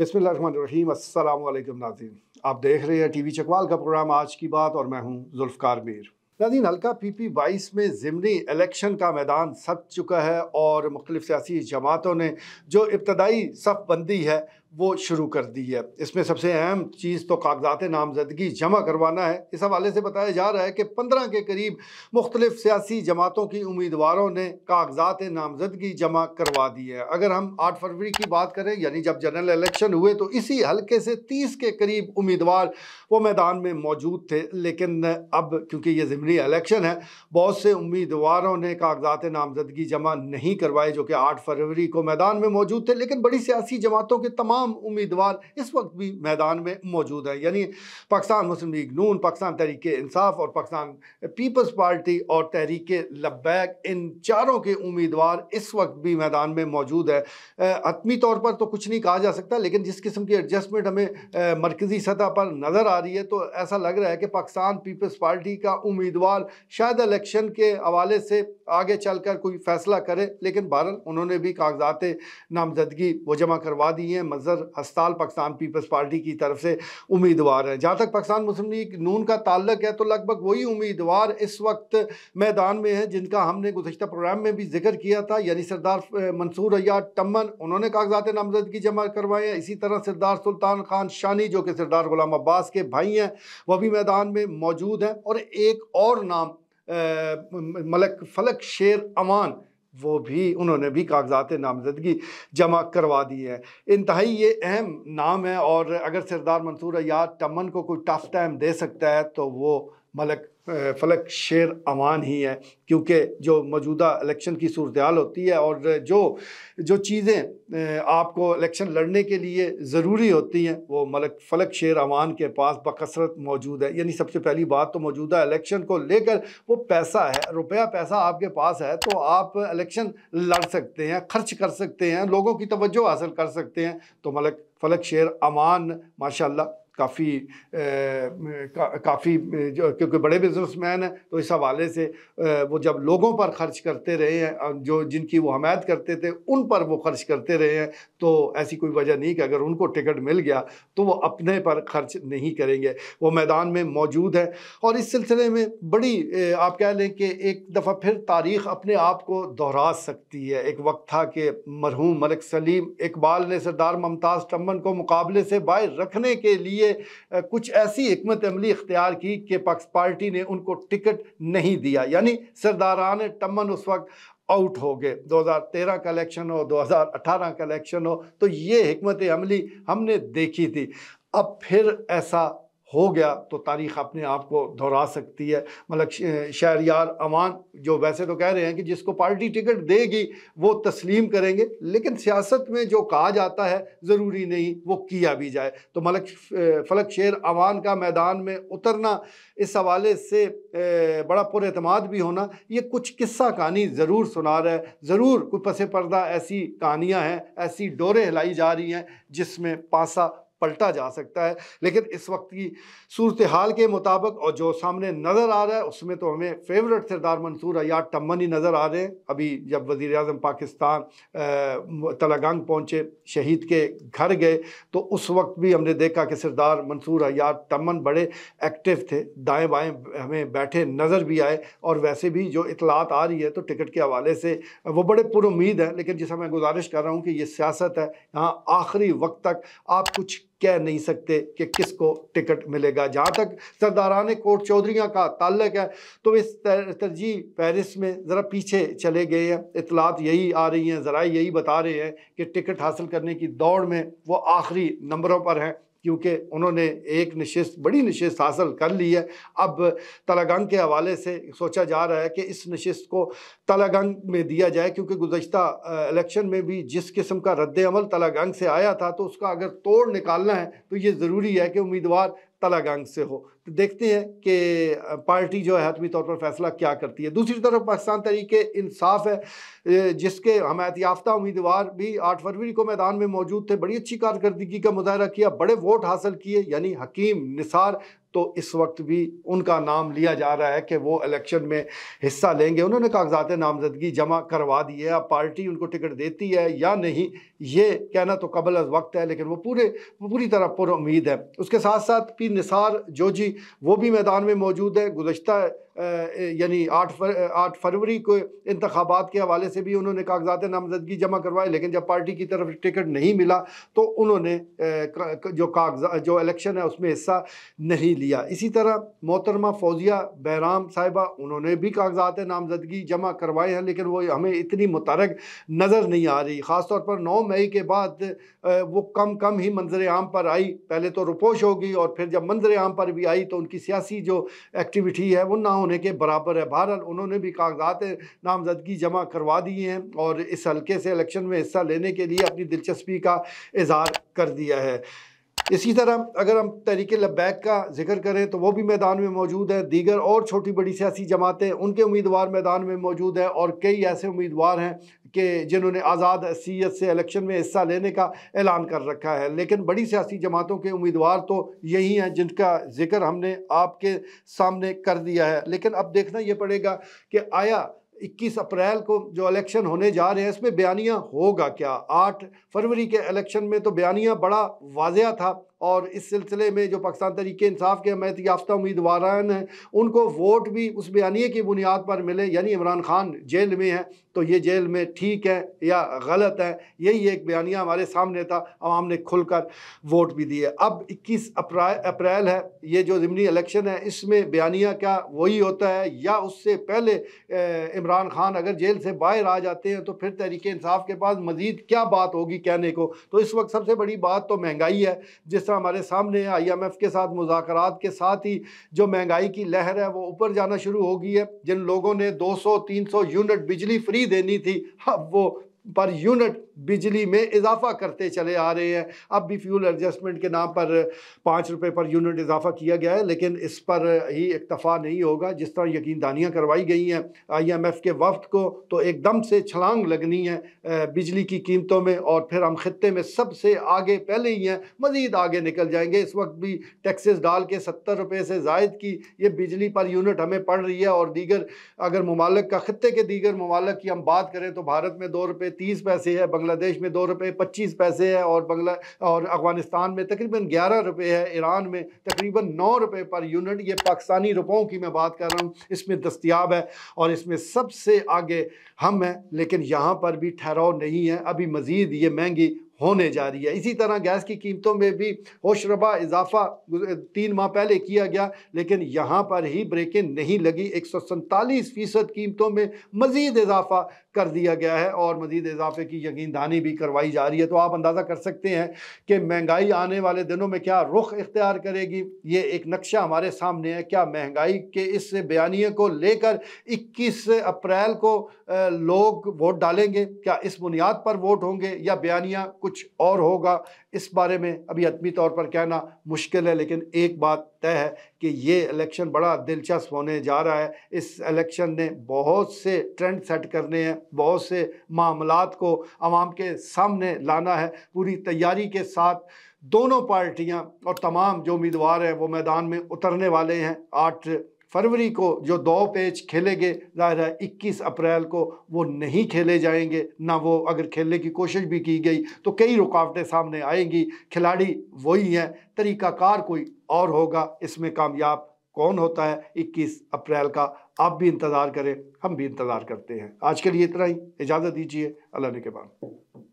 बसमीम अल्लाम नाजीन आप देख रहे हैं टीवी चकवाल का प्रोग्राम आज की बात और मैं हूं जुल्फ़कार मीर नाजीन हल्का पी पी बाईस में ज़मनी इलेक्शन का मैदान सक चुका है और मुख्तलिफ सियासी जमातों ने जो इब्तदाई सफ बंदी है वो शुरू कर दी है इसमें सबसे अहम चीज़ तो कागजात नामजदगी जमा करवाना है इस हवाले से बताया जा रहा है कि पंद्रह के करीब मुख्तलिफ सियासी जमातों की उम्मीदवारों ने कागजात नामजदगी जमा करवा दी है अगर हम आठ फरवरी की बात करें यानी जब जनरल इलेक्शन हुए तो इसी हल्के से तीस के करीब उम्मीदवार वो मैदान में मौजूद थे लेकिन अब क्योंकि ये ज़मनी इलेक्शन है बहुत से उम्मीदवारों ने कागजात नामजदगी जमा नहीं करवाए जो कि आठ फरवरी को मैदान में मौजूद थे लेकिन बड़ी सियासी जमातों के तमाम तमाम उम्मीदवार इस वक्त भी मैदान में मौजूद हैं यानी पाकिस्तान मुस्लिम लीग नून पाकिस्तान तहरीक इंसाफ और पाकिस्तान पीपल्स पार्टी और तहरीक लब्बैक इन चारों के उम्मीदवार इस वक्त भी मैदान में मौजूद है हतमी तौर पर तो कुछ नहीं कहा जा सकता लेकिन जिस किस्म की एडजस्टमेंट हमें मरकज़ी सतह पर नज़र आ रही है तो ऐसा लग रहा है कि पाकिस्तान पीपल्स पार्टी का उम्मीदवार शायद इलेक्शन के हवाले से आगे चल कर कोई फ़ैसला करे लेकिन बहरल उन्होंने भी कागजात नामजदगी वो जमा करवा दी हैं अफजर अस्ताल पाकिस्तान पीपल्स पार्टी की तरफ से उम्मीदवार हैं जहाँ तक पाकिस्तान मुस्लिम लीग नून का ताल्लक है तो लगभग वही उम्मीदवार इस वक्त मैदान में हैं जिनका हमने गुजशत प्रोग्राम में भी जिक्र किया था यानी सरदार मंसूर अयाद टमन उन्होंने कागजात नामजदगी जमा करवाए हैं इसी तरह सरदार सुल्तान खान शानी जो कि सरदार गुलाम अब्बास के भाई हैं वह भी मैदान में मौजूद हैं और एक और नाम मलक फलक शेर अमान वो भी उन्होंने भी कागजात नामजदगी जमा करवा दी है इंतहाई ये अहम नाम है और अगर सरदार मंसूर अयाद टमन को कोई टफ टाइम दे सकता है तो वो मलक फलक शेर अमान ही है क्योंकि जो मौजूदा इलेक्शन की सूरत होती है और जो जो चीज़ें आपको इलेक्शन लड़ने के लिए ज़रूरी होती हैं वो मलक फलक शेर अमान के पास बकसरत मौजूद है यानी सबसे पहली बात तो मौजूदा इलेक्शन को लेकर वो पैसा है रुपया पैसा आपके पास है तो आप इलेक्शन लड़ सकते हैं खर्च कर सकते हैं लोगों की तवज्जो हासिल कर सकते हैं तो मलक फलक शेर अमान माशा काफ़ी का, काफ़ी क्योंकि बड़े बिजनेसमैन हैं तो इस हवाले से वो जब लोगों पर खर्च करते रहे हैं जो जिनकी वो हमायत करते थे उन पर वो खर्च करते रहे हैं तो ऐसी कोई वजह नहीं कि अगर उनको टिकट मिल गया तो वो अपने पर खर्च नहीं करेंगे वो मैदान में मौजूद है और इस सिलसिले में बड़ी आप कह लें कि एक दफ़ा फिर तारीख अपने आप को दोहरा सकती है एक वक्त था कि मरहूम मलिक सलीम इकबाल ने सरदार मुमताज़ टम्बन को मुकाबले से बाहर रखने के लिए लिए कुछ ऐसी हमत अमली इख्तियार की कि पक्ष पार्टी ने उनको टिकट नहीं दिया यानी सरदारान टमन उस वक्त आउट हो गए 2013 का इलेक्शन हो 2018 का इलेक्शन हो तो ये हमत अमली हमने देखी थी अब फिर ऐसा हो गया तो तारीख अपने आप को दोहरा सकती है मतलब यार अमान जो वैसे तो कह रहे हैं कि जिसको पार्टी टिकट देगी वो तस्लीम करेंगे लेकिन सियासत में जो कहा जाता है ज़रूरी नहीं वो किया भी जाए तो मलक फलक शेर अमान का मैदान में उतरना इस हवाले से बड़ा पुरमाद भी होना ये कुछ किस्सा कहानी ज़रूर सुना रहा है ज़रूर कोई पसे पर्दा ऐसी कहानियाँ हैं ऐसी डोरें हिलाई जा रही हैं जिसमें पासा पलटा जा सकता है लेकिन इस वक्त की सूरत हाल के मुताबिक और जो सामने नज़र आ रहा है उसमें तो हमें फेवरेट सरदार मंसूर अयाद टमन ही नज़र आ रहे हैं अभी जब वज़ी अजम पाकिस्तान तलागंग पहुँचे शहीद के घर गए तो उस वक्त भी हमने देखा कि सरदार मंसूर अयाद टमन बड़े एक्टिव थे दाएँ बाएँ हमें बैठे नज़र भी आए और वैसे भी जो इतलात आ रही है तो टिकट के हवाले से वो बड़े पुरुद हैं लेकिन जैसा मैं गुजारिश कर रहा हूँ कि ये सियासत है यहाँ आखिरी वक्त तक आप कुछ कह नहीं सकते कि किसको टिकट मिलेगा जहाँ तक सरदारान कोट चौधरियाँ का ताल्लक है तो इस तरजीह पेरिस में ज़रा पीछे चले गए हैं इतलात यही आ रही हैं ज़रा यही बता रहे हैं कि टिकट हासिल करने की दौड़ में वो आखिरी नंबरों पर हैं क्योंकि उन्होंने एक नशस्त बड़ी नशस्त हासिल कर ली है अब तलागंग के हवाले से सोचा जा रहा है कि इस नशस्त को तलागंग में दिया जाए क्योंकि गुज्त इलेक्शन में भी जिस किस्म का रद्द अमल तलागंग से आया था तो उसका अगर तोड़ निकालना है तो ये ज़रूरी है कि उम्मीदवार तलागंग से हो तो देखते हैं कि पार्टी जो है हतमी तौर पर फैसला क्या करती है दूसरी तरफ पाकिस्तान तहरीक इंसाफ है जिसके हमायत याफ्ता उम्मीदवार भी आठ फरवरी को मैदान में मौजूद थे बड़ी अच्छी कारकर्दगी का मुजाहरा किया बड़े वोट हासिल किए यानी हकीम निसार तो इस वक्त भी उनका नाम लिया जा रहा है कि वो इलेक्शन में हिस्सा लेंगे उन्होंने कागजात नामजदगी जमा करवा दी है अब पार्टी उनको टिकट देती है या नहीं ये कहना तो कबल अज वक्त है लेकिन वो पूरे पूरी तरह पुर उम्मीद है उसके साथ साथ पी निसार जोजी वो भी मैदान में मौजूद है गुजशत यानी आठ फर आठ फरवरी को इंतबात के हवाले से भी उन्होंने कागजात नामजदगी जमा करवाए लेकिन जब पार्टी की तरफ टिकट नहीं मिला तो उन्होंने जो कागजा जो इलेक्शन है उसमें हिस्सा नहीं लिया इसी तरह मोहतरमा फौजिया बहराम साहिबा उन्होंने भी कागजात नामजदगी जमा करवाए हैं लेकिन वो हमें इतनी मुतरक नज़र नहीं आ रही ख़ास तौर पर नौ मई के बाद वो कम कम ही मंजर आम पर आई पहले तो रुपोश हो गई और फिर जब मंजर आम पर भी आई तो उनकी सियासी जो एक्टिविटी है वो ना होने के बराबर है बहरहाल उन्होंने भी कागजात नामजदगी जमा करवा दिए हैं और इस हल्के से इलेक्शन में हिस्सा लेने के लिए अपनी दिलचस्पी का इजहार कर दिया है इसी तरह अगर हम तहरीक लबैक का जिक्र करें तो वो भी मैदान में मौजूद है दीगर और छोटी बड़ी सियासी जमातें उनके उम्मीदवार मैदान में मौजूद हैं और कई ऐसे उम्मीदवार हैं के जिन्होंने आज़ाद हैसीत से इलेक्शन में हिस्सा लेने का ऐलान कर रखा है लेकिन बड़ी सियासी जमातों के उम्मीदवार तो यही हैं जिनका जिक्र हमने आपके सामने कर दिया है लेकिन अब देखना ये पड़ेगा कि आया 21 अप्रैल को जो इलेक्शन होने जा रहे हैं इसमें बयानिया होगा क्या 8 फरवरी के इलेक्शन में तो बयानिया बड़ा वाजिया था और इस सिलसिले में जो पाकिस्तान तरीके इंसाफ के हमायत याफ्ता उम्मीदवार हैं उनको वोट भी उस बयानी की बुनियाद पर मिले यानी इमरान खान जेल में है तो ये जेल में ठीक है या गलत है यही एक बयानिया हमारे सामने था आवाम ने खुल कर वोट भी दिए अब इक्कीस अप्रैल है ये जो ज़मनी इलेक्शन है इसमें बयानिया क्या वही होता है या उससे पहले इमरान खान अगर जेल से बाहर आ जाते हैं तो फिर तहरीक इंसाफ के पास मज़ीद क्या बात होगी कहने को तो इस वक्त सबसे बड़ी बात तो महंगाई है जिस तरह हमारे सामने है आईएमएफ के साथ मुजाकर के साथ ही जो महंगाई की लहर है वो ऊपर जाना शुरू हो गई है जिन लोगों ने 200-300 यूनिट बिजली फ्री देनी थी अब हाँ, वो पर यूनिट बिजली में इजाफा करते चले आ रहे हैं अब भी फ्यूल एडजस्टमेंट के नाम पर पाँच रुपये पर यूनिट इजाफा किया गया है लेकिन इस पर ही इक्तफ़ा नहीं होगा जिस तरह यकीन दानियाँ करवाई गई हैं आई एम एफ़ के वफ्त को तो एकदम से छलांग लगनी है बिजली की कीमतों में और फिर हम ख़त्े में सबसे आगे पहले ही हैं मज़ीद आगे निकल जाएंगे इस वक्त भी टैक्सेस डाल के सत्तर रुपये से जायद की ये बिजली पर यूनिट हमें पड़ रही है और दीगर अगर ममालक का ख़त्े के दीगर ममालक की हम बात करें तो भारत में दो रुपये तीस पैसे है बांग्लादेश में दो रुपये पच्चीस पैसे है और बंगला और अफगानिस्तान में तकरीबन ग्यारह रुपये है ईरान में तकरीबन नौ रुपये पर यूनिट ये पाकिस्तानी रुपयों की मैं बात कर रहा हूँ इसमें दस्तियाब है और इसमें सबसे आगे हम हैं लेकिन यहाँ पर भी ठहराव नहीं है अभी मज़ीद ये महंगी होने जा रही है इसी तरह गैस की कीमतों में भी होशरबा इजाफा तीन माह पहले किया गया लेकिन यहाँ पर ही ब्रेकें नहीं लगी एक सौ सैंतालीस फ़ीसद कीमतों में मज़ीद इजाफा कर दिया गया है और मज़ीद इजाफे की यकीन दानी भी करवाई जा रही है तो आप अंदाज़ा कर सकते हैं कि महंगाई आने वाले दिनों में क्या रुख इख्तियार करेगी ये एक नक्शा हमारे सामने है क्या महंगाई के इस बयानी को लेकर इक्कीस अप्रैल को लोग वोट डालेंगे क्या इस बुनियाद पर वोट होंगे या बयानिया कुछ और होगा इस बारे में अभी हतमी तौर पर कहना मुश्किल है लेकिन एक बात तय है कि ये इलेक्शन बड़ा दिलचस्प होने जा रहा है इस इलेक्शन ने बहुत से ट्रेंड सेट करने हैं बहुत से मामला को आवाम के सामने लाना है पूरी तैयारी के साथ दोनों पार्टियां और तमाम जो उम्मीदवार हैं वो मैदान में उतरने वाले हैं आठ फरवरी को जो दो पैच खेलेंगे ज़ाहिर है इक्कीस अप्रैल को वो नहीं खेले जाएंगे ना वो अगर खेलने की कोशिश भी की गई तो कई रुकावटें सामने आएंगी खिलाड़ी वही हैं तरीकाकार कोई और होगा इसमें कामयाब कौन होता है इक्कीस अप्रैल का आप भी इंतज़ार करें हम भी इंतज़ार करते हैं आज के लिए इतना ही इजाज़त दीजिए अल्लाह ने के बाद